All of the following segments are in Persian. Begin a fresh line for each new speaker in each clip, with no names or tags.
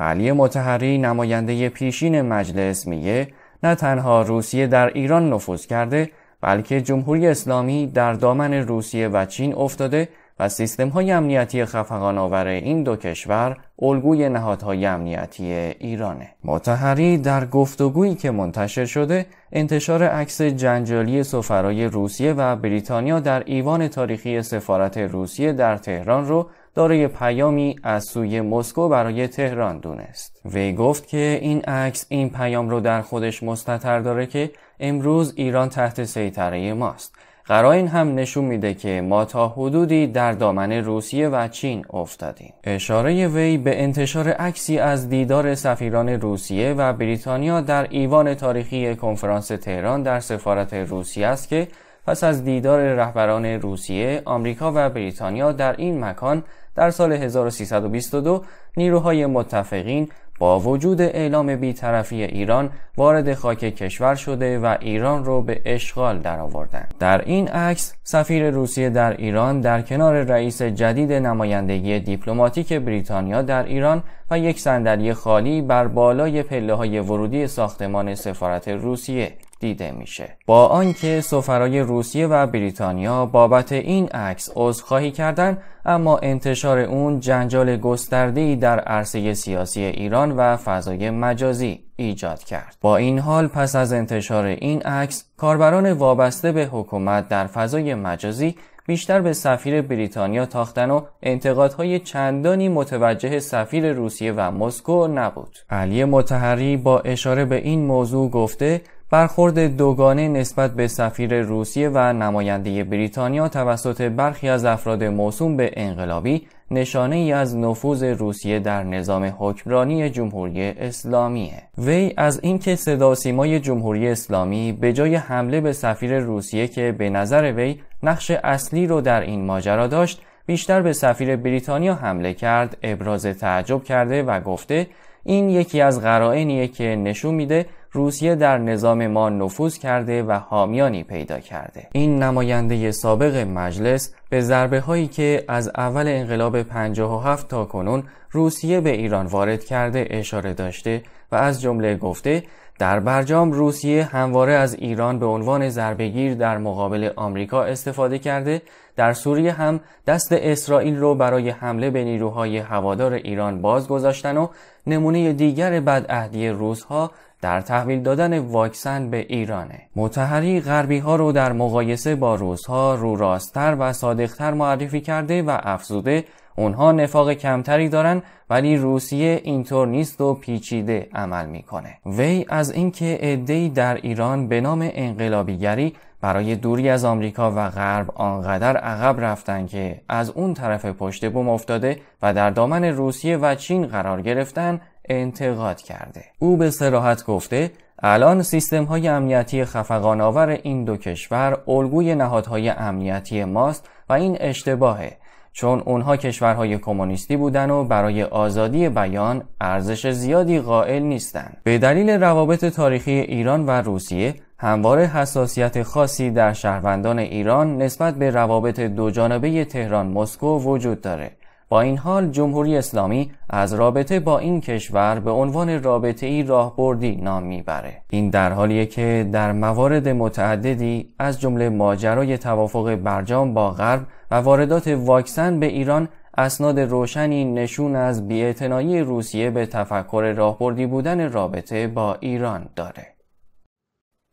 علی متحری نماینده پیشین مجلس میگه نه تنها روسیه در ایران نفوذ کرده بلکه جمهوری اسلامی در دامن روسیه و چین افتاده و سیستم های امنیتی خفقان آور این دو کشور الگوی نهادهای امنیتی ایرانه. متحری در گفتگویی که منتشر شده انتشار عکس جنجالی سفرای روسیه و بریتانیا در ایوان تاریخی سفارت روسیه در تهران رو دارای پیامی از سوی مسکو برای تهران دونست وی گفت که این عکس این پیام رو در خودش مستتر داره که امروز ایران تحت سیطره ماست قرائن هم نشون میده که ما تا حدودی در دامن روسیه و چین افتادیم اشاره وی به انتشار عکسی از دیدار سفیران روسیه و بریتانیا در ایوان تاریخی کنفرانس تهران در سفارت روسیه است که پس از دیدار رهبران روسیه، آمریکا و بریتانیا در این مکان در سال 1322 نیروهای متفقین با وجود اعلام بیطرفی ایران وارد خاک کشور شده و ایران رو به اشغال درآوردند. در این عکس سفیر روسیه در ایران در کنار رئیس جدید نمایندگی دیپلماتیک بریتانیا در ایران و یک صندلی خالی بر بالای پله های ورودی ساختمان سفارت روسیه دیده میشه با آنکه سفرای روسیه و بریتانیا بابت این عکس عذرخواهی کردند اما انتشار اون جنجال گسترده‌ای در عرصه سیاسی ایران و فضای مجازی ایجاد کرد. با این حال پس از انتشار این عکس کاربران وابسته به حکومت در فضای مجازی بیشتر به سفیر بریتانیا تاختن و انتقادهای چندانی متوجه سفیر روسیه و مسکو نبود. علی متحری با اشاره به این موضوع گفته برخورد دوگانه نسبت به سفیر روسیه و نماینده بریتانیا توسط برخی از افراد موسوم به انقلابی نشانه ای از نفوذ روسیه در نظام حکمرانی جمهوری اسلامیه وی از اینکه صدا سیمای جمهوری اسلامی به جای حمله به سفیر روسیه که به نظر وی نقش اصلی رو در این ماجرا داشت بیشتر به سفیر بریتانیا حمله کرد ابراز تعجب کرده و گفته این یکی از قرائنیه که نشون میده روسیه در نظام ما نفوذ کرده و حامیانی پیدا کرده این نماینده سابق مجلس به ضربه هایی که از اول انقلاب 57 تا کنون روسیه به ایران وارد کرده اشاره داشته و از جمله گفته در برجام روسیه همواره از ایران به عنوان ضربگیر در مقابل آمریکا استفاده کرده در سوریه هم دست اسرائیل رو برای حمله به نیروهای هوادار ایران باز گذاشتن و نمونه دیگر بدعهدی روزها در تحویل دادن واکسن به ایرانه متحری غربی ها رو در مقایسه با روس ها رو راستر و صادقتر معرفی کرده و افزوده اونها نفاق کمتری دارن ولی روسیه اینطور نیست و پیچیده عمل میکنه وی از اینکه عدهای در ایران به نام انقلابیگری برای دوری از آمریکا و غرب آنقدر عقب رفتن که از اون طرف پشت بوم افتاده و در دامن روسیه و چین قرار گرفتن انتقاد کرده او به سراحت گفته الان سیستم های امنیتی خفقاناور این دو کشور الگوی نهادهای امنیتی ماست و این اشتباهه چون اونها کشورهای کمونیستی بودن و برای آزادی بیان ارزش زیادی قائل نیستند. به دلیل روابط تاریخی ایران و روسیه همواره حساسیت خاصی در شهروندان ایران نسبت به روابط دوجانبه تهران مسکو وجود داره. با این حال جمهوری اسلامی از رابطه با این کشور به عنوان رابطه ای راهبردی نام میبره این در حالیه که در موارد متعددی از جمله ماجرای توافق برجام با غرب و واردات واکسن به ایران اسناد روشنی نشون از بیاعتنایی روسیه به تفکر راهبردی بودن رابطه با ایران داره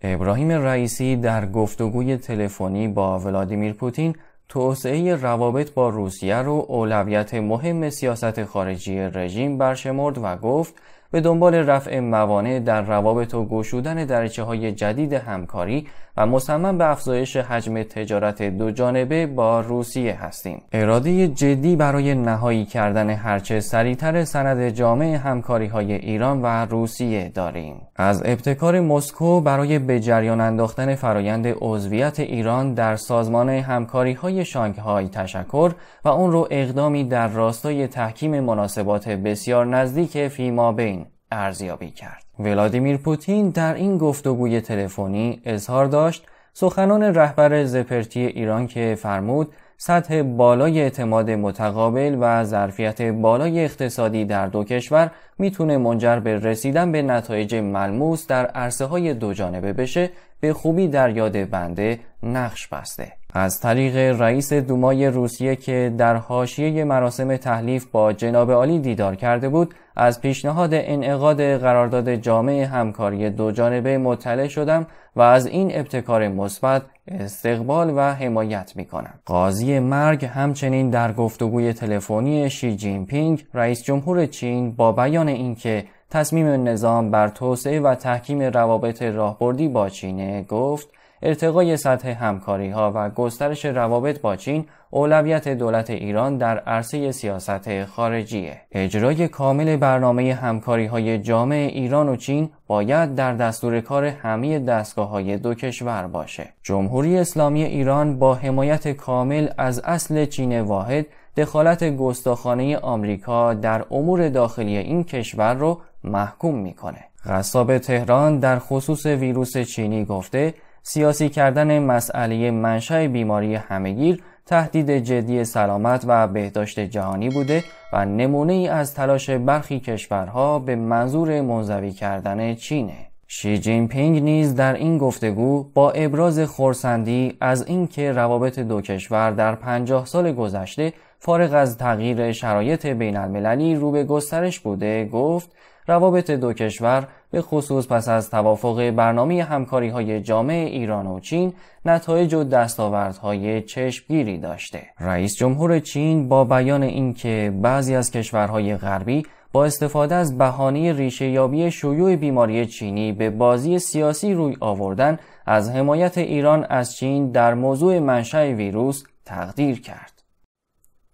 ابراهیم رئیسی در گفتگوی تلفنی با ولادیمیر پوتین توسعه روابط با روسیه رو اولویت مهم سیاست خارجی رژیم برشمرد و گفت به دنبال رفع موانع در روابط و گشودن درچه های جدید همکاری و مصمم به افزایش حجم تجارت دو جانبه با روسیه هستیم اراده جدی برای نهایی کردن هرچه سریعتر سند جامع همکاری های ایران و روسیه داریم از ابتکار مسکو برای به جریان انداختن فرایند عضویت ایران در سازمان همکاری های شانگهای تشکر و اون رو اقدامی در راستای تحکیم مناسبات بسیار نزدیک فیما بین ارزیابی کرد ولادیمیر پوتین در این گفتگوی تلفنی اظهار داشت سخنان رهبر زپرتی ایران که فرمود سطح بالای اعتماد متقابل و ظرفیت بالای اقتصادی در دو کشور میتونه منجر به رسیدن به نتایج ملموس در عرصه های دو جانبه بشه به خوبی در یاد بنده نقش بسته از طریق رئیس دومای روسیه که در حاشیه مراسم تحلیف با جناب عالی دیدار کرده بود از پیشنهاد انعقاد قرارداد جامع همکاری دو جانبه مطلع شدم و از این ابتکار مثبت استقبال و حمایت می کند. قاضی مرگ همچنین در گفتگوی تلفنی شی جین پینگ رئیس جمهور چین با بیان اینکه تصمیم نظام بر توسعه و تحکیم روابط راهبردی با چینه گفت ارتقای سطح همکاری و گسترش روابط با چین اولویت دولت ایران در عرصه سیاست خارجیه. اجرای کامل برنامه همکاری های جامع ایران و چین باید در دستور کار همه دستگاه های دو کشور باشه. جمهوری اسلامی ایران با حمایت کامل از اصل چین واحد دخالت گستاخانه آمریکا در امور داخلی این کشور رو محکوم میکنه. غصاب تهران در خصوص ویروس چینی گفته سیاسی کردن مسئله منشأ بیماری همهگیر تهدید جدی سلامت و بهداشت جهانی بوده و نمونه ای از تلاش برخی کشورها به منظور منظوی کردن چینه. شی جین پینگ نیز در این گفتگو با ابراز خورسندی از اینکه روابط دو کشور در پنجاه سال گذشته فارغ از تغییر شرایط بین المللی رو به گسترش بوده گفت روابط دو کشور به خصوص پس از توافق برنامه همکاری های جامع ایران و چین نتایج و دستاوردهای چشمگیری داشته. رئیس جمهور چین با بیان اینکه بعضی از کشورهای غربی با استفاده از بهانه ریشه یابی شیوع بیماری چینی به بازی سیاسی روی آوردن از حمایت ایران از چین در موضوع منشأ ویروس تقدیر کرد.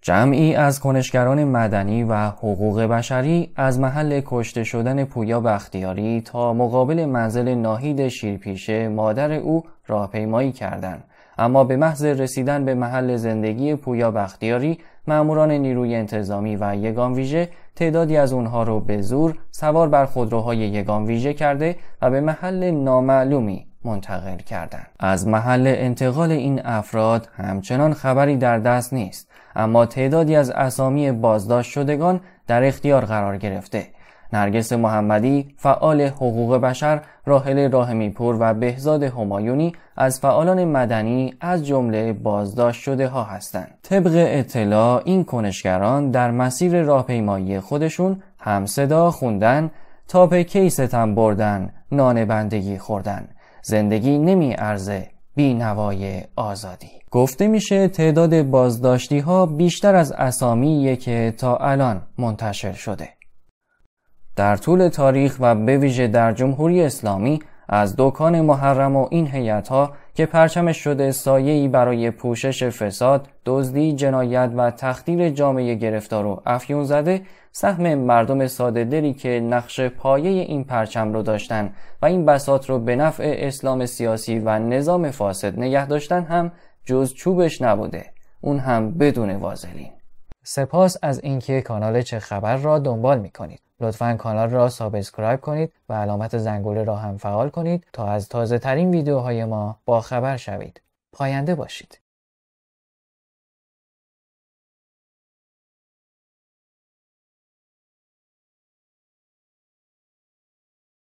جمعی از کنشگران مدنی و حقوق بشری از محل کشته شدن پویا بختیاری تا مقابل منزل ناهید شیرپیشه مادر او راهپیمایی کردند اما به محض رسیدن به محل زندگی پویا بختیاری ماموران نیروی انتظامی و یگان ویژه تعدادی از اونها رو به زور سوار بر خودروهای یگان ویژه کرده و به محل نامعلومی منتقل کردند. از محل انتقال این افراد همچنان خبری در دست نیست اما تعدادی از اسامی بازداشت شدگان در اختیار قرار گرفته نرگس محمدی فعال حقوق بشر راحل راهمی و بهزاد همایونی از فعالان مدنی از جمله بازداشت شده ها هستند طبق اطلاع این کنشگران در مسیر راهپیمایی خودشون همصدا خوندن تاپ کیستم بردن نان بندگی خوردن زندگی نمی ارزه نوای آزادی گفته میشه تعداد بازداشتی ها بیشتر از اسامیه که تا الان منتشر شده در طول تاریخ و به ویژه در جمهوری اسلامی از دکان محرم و این هیئت ها که پرچمش شده ای برای پوشش فساد، دزدی، جنایت و تخدیر جامعه گرفتار و افیون زده سهم مردم ساده دلی که نقش پایه این پرچم رو داشتن و این بسات رو به نفع اسلام سیاسی و نظام فاسد نگه داشتن هم جز چوبش نبوده اون هم بدون وازلین سپاس از اینکه کانال چه خبر را دنبال می کنید لطفا کانال را سابسکرایب کنید و علامت زنگوله را هم فعال کنید تا از تازه ترین ویدیوهای ما با خبر شوید. پاینده باشید.